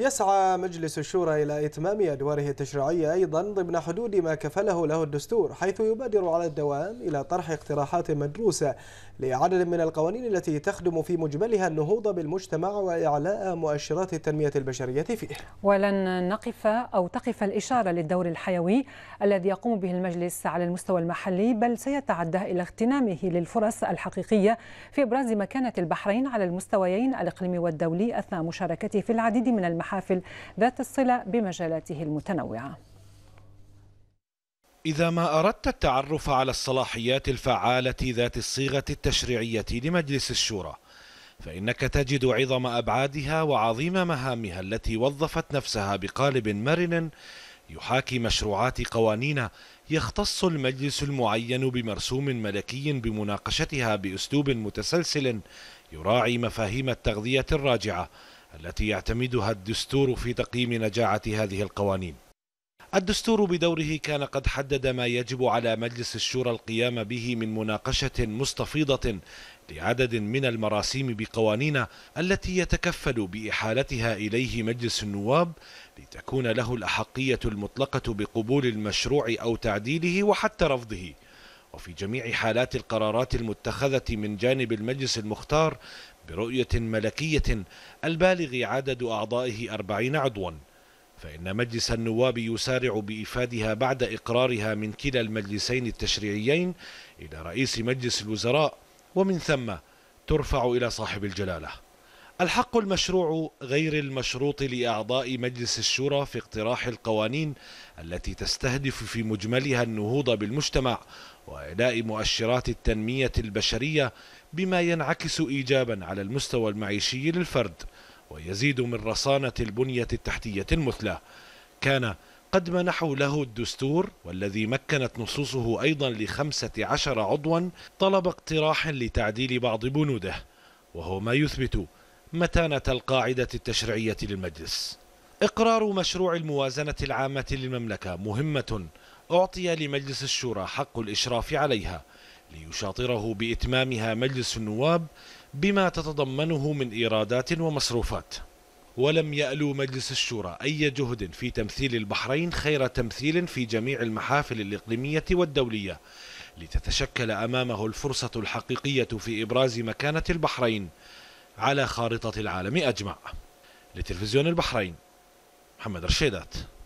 يسعى مجلس الشورى إلى إتمام أدواره التشريعية أيضا ضمن حدود ما كفله له الدستور حيث يبادر على الدوام إلى طرح اقتراحات مدروسة لعدد من القوانين التي تخدم في مجملها النهوض بالمجتمع وإعلاء مؤشرات التنمية البشرية فيه ولن نقف أو تقف الإشارة للدور الحيوي الذي يقوم به المجلس على المستوى المحلي بل سيتعدى إلى اغتنامه للفرص الحقيقية في إبراز مكانة البحرين على المستويين الإقليمي والدولي أثناء مشاركته في العديد من المحلي ومحافل ذات الصلة بمجالاته المتنوعة إذا ما أردت التعرف على الصلاحيات الفعالة ذات الصيغة التشريعية لمجلس الشورى فإنك تجد عظم أبعادها وعظيم مهامها التي وظفت نفسها بقالب مرن يحاكي مشروعات قوانين يختص المجلس المعين بمرسوم ملكي بمناقشتها بأسلوب متسلسل يراعي مفاهيم التغذية الراجعة التي يعتمدها الدستور في تقييم نجاعة هذه القوانين الدستور بدوره كان قد حدد ما يجب على مجلس الشورى القيام به من مناقشة مستفيضة لعدد من المراسيم بقوانين التي يتكفل بإحالتها إليه مجلس النواب لتكون له الأحقية المطلقة بقبول المشروع أو تعديله وحتى رفضه وفي جميع حالات القرارات المتخذة من جانب المجلس المختار برؤية ملكية البالغ عدد أعضائه أربعين عضوا فإن مجلس النواب يسارع بإفادها بعد إقرارها من كلا المجلسين التشريعيين إلى رئيس مجلس الوزراء ومن ثم ترفع إلى صاحب الجلالة الحق المشروع غير المشروط لأعضاء مجلس الشورى في اقتراح القوانين التي تستهدف في مجملها النهوض بالمجتمع واداء مؤشرات التنمية البشرية بما ينعكس إيجابا على المستوى المعيشي للفرد ويزيد من رصانة البنية التحتية المثلى كان قد منحوا له الدستور والذي مكنت نصوصه أيضا لخمسة عشر عضوا طلب اقتراح لتعديل بعض بنوده وهو ما يثبت متانة القاعدة التشريعية للمجلس إقرار مشروع الموازنة العامة للمملكة مهمة أعطي لمجلس الشورى حق الإشراف عليها ليشاطره بإتمامها مجلس النواب بما تتضمنه من إيرادات ومصروفات ولم يألو مجلس الشورى أي جهد في تمثيل البحرين خير تمثيل في جميع المحافل الإقليمية والدولية لتتشكل أمامه الفرصة الحقيقية في إبراز مكانة البحرين على خارطة العالم أجمع لتلفزيون البحرين محمد رشيدات